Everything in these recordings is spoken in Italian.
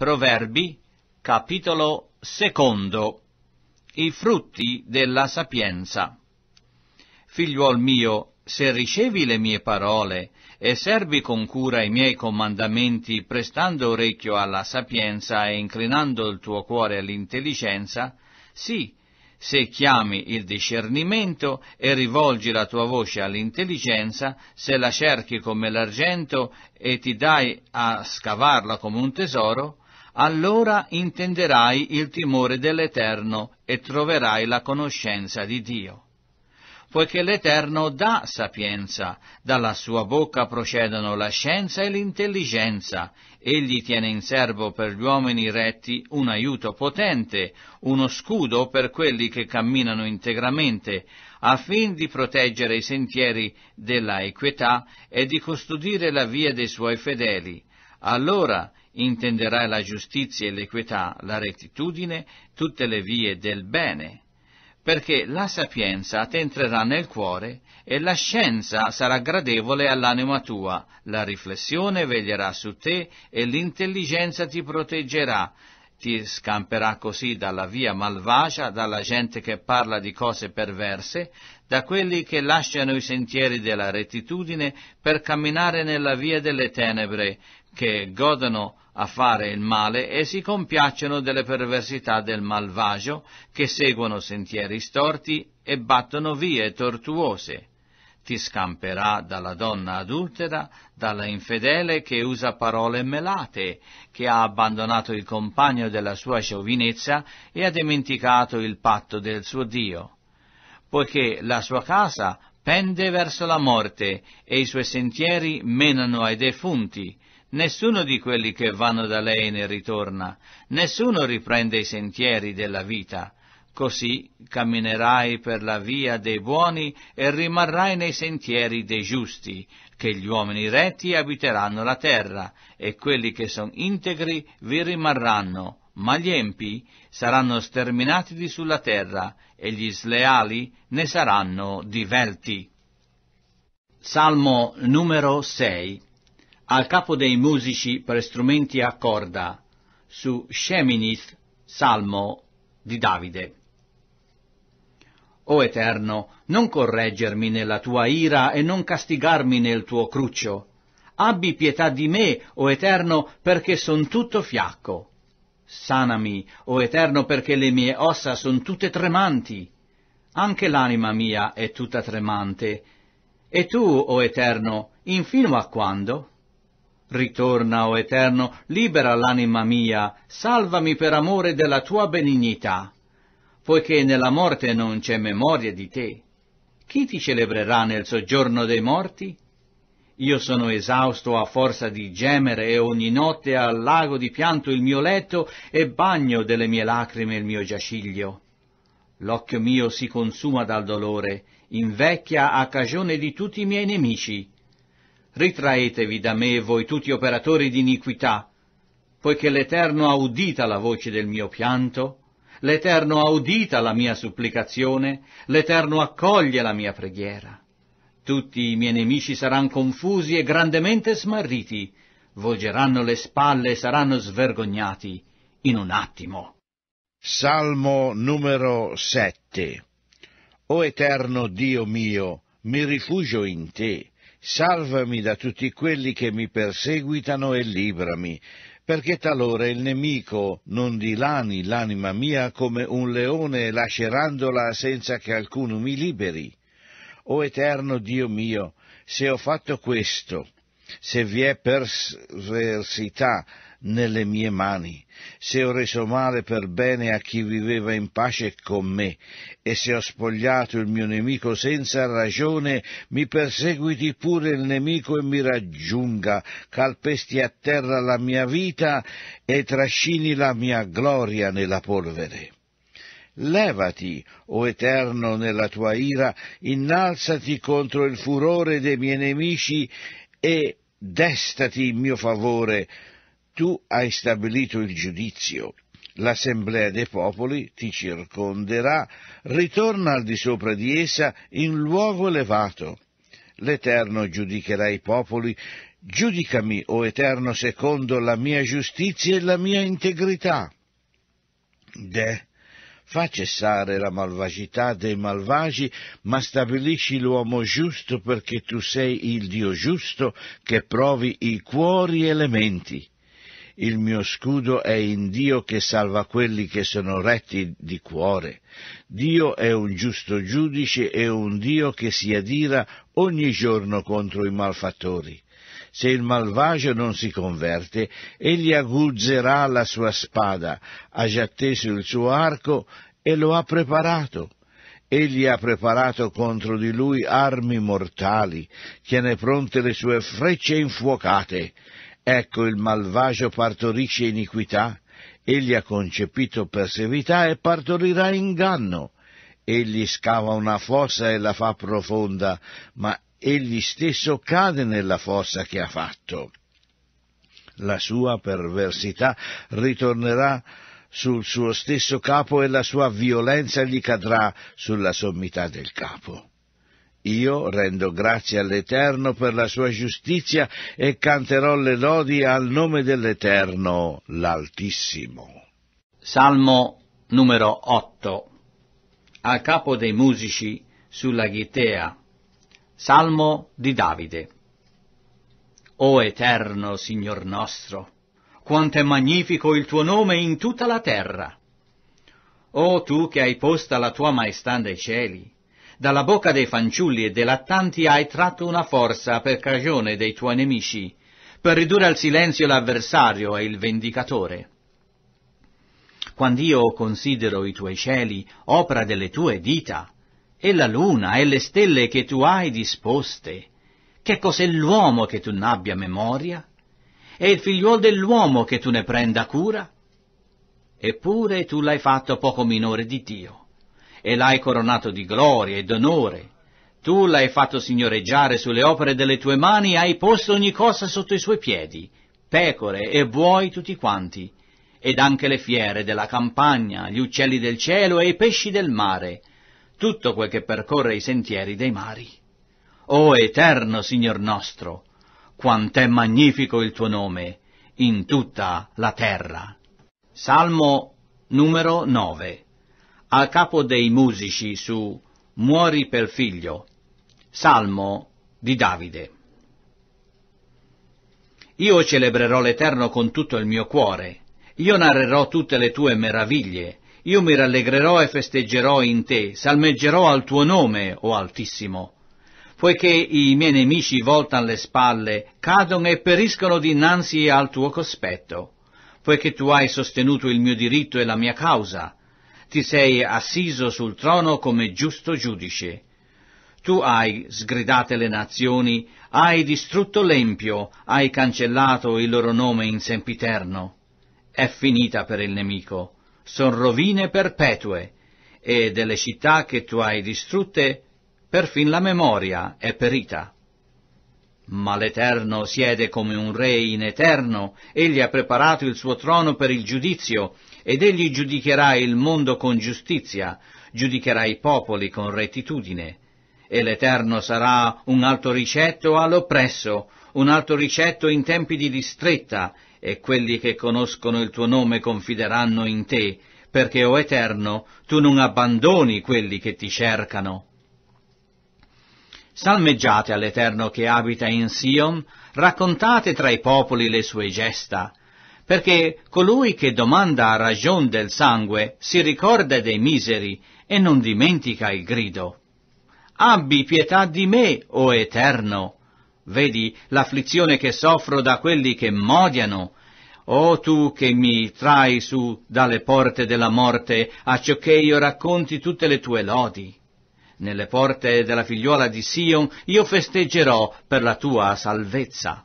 Proverbi, capitolo secondo. I frutti della sapienza. Figliuol mio, se ricevi le mie parole e servi con cura i miei comandamenti, prestando orecchio alla sapienza e inclinando il tuo cuore all'intelligenza, sì, se chiami il discernimento e rivolgi la tua voce all'intelligenza, se la cerchi come l'argento e ti dai a scavarla come un tesoro, allora intenderai il timore dell'Eterno e troverai la conoscenza di Dio. Poiché l'Eterno dà sapienza, dalla sua bocca procedono la scienza e l'intelligenza, egli tiene in serbo per gli uomini retti un aiuto potente, uno scudo per quelli che camminano integramente, affin di proteggere i sentieri della equità e di custodire la via dei suoi fedeli. Allora intenderai la giustizia e l'equità, la rettitudine, tutte le vie del bene, perché la sapienza t'entrerà nel cuore e la scienza sarà gradevole all'anima tua, la riflessione veglierà su te e l'intelligenza ti proteggerà, ti scamperà così dalla via malvagia, dalla gente che parla di cose perverse, da quelli che lasciano i sentieri della rettitudine per camminare nella via delle tenebre che godono a fare il male e si compiacciono delle perversità del malvagio, che seguono sentieri storti e battono vie tortuose. Ti scamperà dalla donna adultera, dalla infedele che usa parole melate, che ha abbandonato il compagno della sua giovinezza e ha dimenticato il patto del suo Dio. Poiché la sua casa pende verso la morte e i suoi sentieri menano ai defunti, Nessuno di quelli che vanno da lei ne ritorna, nessuno riprende i sentieri della vita. Così camminerai per la via dei buoni e rimarrai nei sentieri dei giusti, che gli uomini retti abiteranno la terra, e quelli che sono integri vi rimarranno, ma gli empi saranno sterminati di sulla terra, e gli sleali ne saranno divelti. Salmo numero 6 al capo dei musici per strumenti a corda, su Sheminith, Salmo di Davide. O Eterno, non correggermi nella tua ira e non castigarmi nel tuo cruccio. Abbi pietà di me, o Eterno, perché son tutto fiacco. Sanami, o Eterno, perché le mie ossa son tutte tremanti. Anche l'anima mia è tutta tremante. E tu, o Eterno, infino a quando? Ritorna, o Eterno, libera l'anima mia, salvami per amore della tua benignità, poiché nella morte non c'è memoria di te. Chi ti celebrerà nel soggiorno dei morti? Io sono esausto a forza di gemere e ogni notte al lago di pianto il mio letto e bagno delle mie lacrime il mio giaciglio. L'occhio mio si consuma dal dolore, invecchia a cagione di tutti i miei nemici, ritraetevi da me voi tutti operatori di iniquità, poiché l'Eterno ha udita la voce del mio pianto, l'Eterno ha udita la mia supplicazione, l'Eterno accoglie la mia preghiera. Tutti i miei nemici saranno confusi e grandemente smarriti, volgeranno le spalle e saranno svergognati in un attimo. Salmo numero 7 O Eterno Dio mio, mi rifugio in te Salvami da tutti quelli che mi perseguitano e librami, perché talora il nemico non dilani l'anima mia come un leone lascerandola senza che alcuno mi liberi. O eterno Dio mio, se ho fatto questo, se vi è perversità nelle mie mani, se ho reso male per bene a chi viveva in pace con me, e se ho spogliato il mio nemico senza ragione, mi perseguiti pure il nemico e mi raggiunga, calpesti a terra la mia vita e trascini la mia gloria nella polvere. Levati, o Eterno, nella tua ira, innalzati contro il furore dei miei nemici e destati in mio favore, tu hai stabilito il giudizio, l'assemblea dei popoli ti circonderà, ritorna al di sopra di essa in luogo elevato. L'Eterno giudicherà i popoli, giudicami, o Eterno, secondo la mia giustizia e la mia integrità. De, fa cessare la malvagità dei malvagi, ma stabilisci l'uomo giusto perché tu sei il Dio giusto che provi i cuori e le menti. Il mio scudo è in Dio che salva quelli che sono retti di cuore. Dio è un giusto giudice e un Dio che si adira ogni giorno contro i malfattori. Se il malvagio non si converte, egli aguzzerà la sua spada, ha già teso il suo arco e lo ha preparato. Egli ha preparato contro di lui armi mortali, tiene pronte le sue frecce infuocate Ecco il malvagio partorisce iniquità, egli ha concepito perseverità e partorirà inganno. Egli scava una fossa e la fa profonda, ma egli stesso cade nella fossa che ha fatto. La sua perversità ritornerà sul suo stesso capo e la sua violenza gli cadrà sulla sommità del capo. Io rendo grazie all'Eterno per la sua giustizia e canterò le lodi al nome dell'Eterno, l'Altissimo. Salmo numero 8 A capo dei musici sulla Ghitea Salmo di Davide O Eterno Signor nostro, quanto è magnifico il tuo nome in tutta la terra! O tu che hai posta la tua maestà nei cieli! Dalla bocca dei fanciulli e dei lattanti hai tratto una forza per cagione dei tuoi nemici, per ridurre al silenzio l'avversario e il vendicatore. Quando io considero i tuoi cieli, opera delle tue dita, e la luna e le stelle che tu hai disposte, che cos'è l'uomo che tu n'abbia memoria? E il figliuolo dell'uomo che tu ne prenda cura? Eppure tu l'hai fatto poco minore di Dio e l'hai coronato di gloria e d'onore. Tu l'hai fatto signoreggiare sulle opere delle tue mani e hai posto ogni cosa sotto i suoi piedi, pecore e buoi tutti quanti, ed anche le fiere della campagna, gli uccelli del cielo e i pesci del mare, tutto quel che percorre i sentieri dei mari. O eterno Signor nostro, quant'è magnifico il tuo nome in tutta la terra. Salmo numero 9 al capo dei musici su Muori per figlio, salmo di Davide. Io celebrerò l'Eterno con tutto il mio cuore, io narrerò tutte le tue meraviglie, io mi rallegrerò e festeggerò in te, salmeggerò al tuo nome, o Altissimo. Poiché i miei nemici voltan le spalle, cadono e periscono dinanzi al tuo cospetto, poiché tu hai sostenuto il mio diritto e la mia causa, ti sei assiso sul trono come giusto giudice. Tu hai sgridate le nazioni, hai distrutto l'empio, hai cancellato il loro nome in sempiterno. È finita per il nemico, son rovine perpetue, e delle città che tu hai distrutte, perfin la memoria è perita. Ma l'Eterno siede come un re in eterno, egli ha preparato il suo trono per il giudizio, ed egli giudicherà il mondo con giustizia, giudicherà i popoli con rettitudine. E l'Eterno sarà un alto ricetto all'oppresso, un alto ricetto in tempi di distretta, e quelli che conoscono il tuo nome confideranno in te, perché, o Eterno, tu non abbandoni quelli che ti cercano. Salmeggiate all'Eterno che abita in Sion, raccontate tra i popoli le sue gesta, perché colui che domanda a ragion del sangue si ricorda dei miseri e non dimentica il grido. Abbi pietà di me, o oh Eterno! Vedi l'afflizione che soffro da quelli che m'odiano, o oh, tu che mi trai su dalle porte della morte, acciò che io racconti tutte le tue lodi. Nelle porte della figliuola di Sion io festeggerò per la tua salvezza.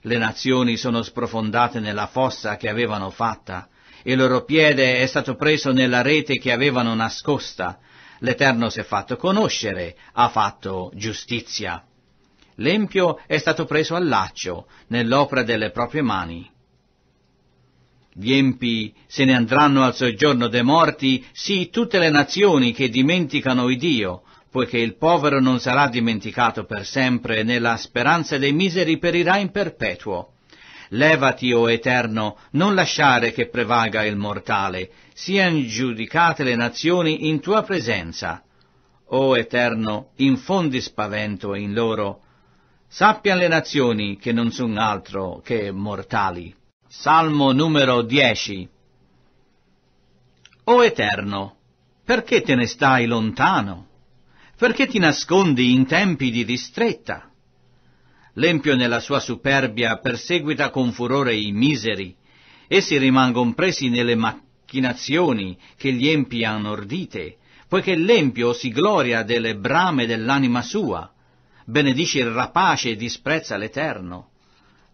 Le nazioni sono sprofondate nella fossa che avevano fatta, il loro piede è stato preso nella rete che avevano nascosta. L'Eterno si è fatto conoscere, ha fatto giustizia. L'empio è stato preso al laccio, nell'opera delle proprie mani. Gli empi se ne andranno al soggiorno dei morti, sì tutte le nazioni che dimenticano il Dio, poiché il povero non sarà dimenticato per sempre, né la speranza dei miseri perirà in perpetuo. Levati, o oh Eterno, non lasciare che prevaga il mortale, siano giudicate le nazioni in tua presenza. O oh Eterno, infondi spavento in loro, sappian le nazioni che non son altro che mortali. Salmo numero 10 O Eterno, perché te ne stai lontano? Perché ti nascondi in tempi di ristretta? L'empio nella sua superbia perseguita con furore i miseri, essi rimangono presi nelle macchinazioni che gli empi hanno ordite, poiché l'empio si gloria delle brame dell'anima sua, benedice il rapace e disprezza l'Eterno.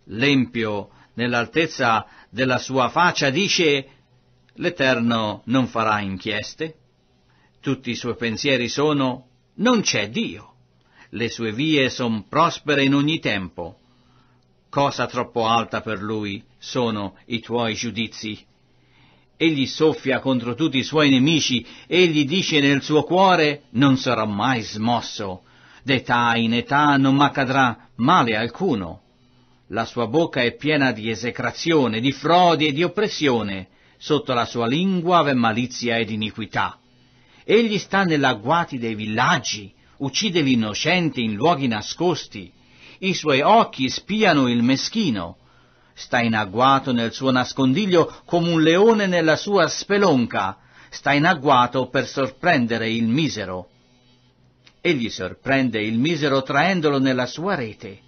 L'empio nell'altezza della sua faccia, dice l'Eterno non farà inchieste, tutti i suoi pensieri sono non c'è Dio, le sue vie son prospere in ogni tempo, cosa troppo alta per lui sono i tuoi giudizi. Egli soffia contro tutti i suoi nemici, egli dice nel suo cuore non sarò mai smosso, d'età in età non m'accadrà male alcuno. La sua bocca è piena di esecrazione, di frodi e di oppressione. Sotto la sua lingua v'è malizia ed iniquità. Egli sta nell'agguati dei villaggi, uccide l'innocente in luoghi nascosti. I suoi occhi spiano il meschino. Sta in agguato nel suo nascondiglio come un leone nella sua spelonca. Sta in agguato per sorprendere il misero. Egli sorprende il misero traendolo nella sua rete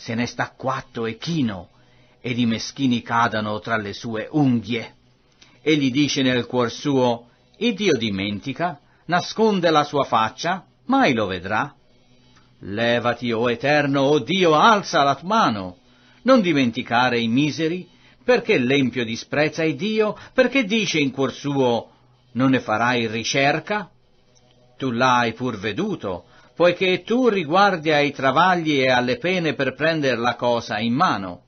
se ne sta quatto e chino, ed i meschini cadano tra le sue unghie. Egli dice nel cuor suo, il Dio dimentica, nasconde la sua faccia, mai lo vedrà. Levati, o oh Eterno, o oh Dio, alza la tua mano, non dimenticare i miseri, perché l'empio disprezza il Dio, perché dice in cuor suo, non ne farai ricerca? Tu l'hai pur veduto, poiché tu riguardi ai travagli e alle pene per prendere la cosa in mano.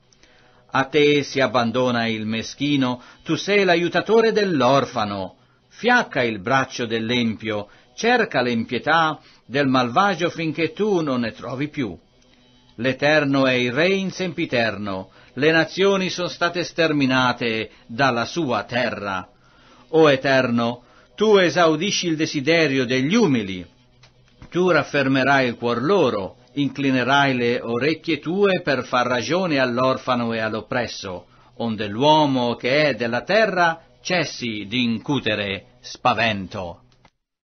A te si abbandona il meschino, tu sei l'aiutatore dell'orfano. Fiacca il braccio dell'empio, cerca l'empietà del malvagio finché tu non ne trovi più. L'Eterno è il Re in sempiterno, le nazioni sono state sterminate dalla sua terra. O Eterno, tu esaudisci il desiderio degli umili, tu raffermerai il cuor loro, inclinerai le orecchie tue per far ragione all'orfano e all'oppresso, onde l'uomo che è della terra cessi di incutere spavento.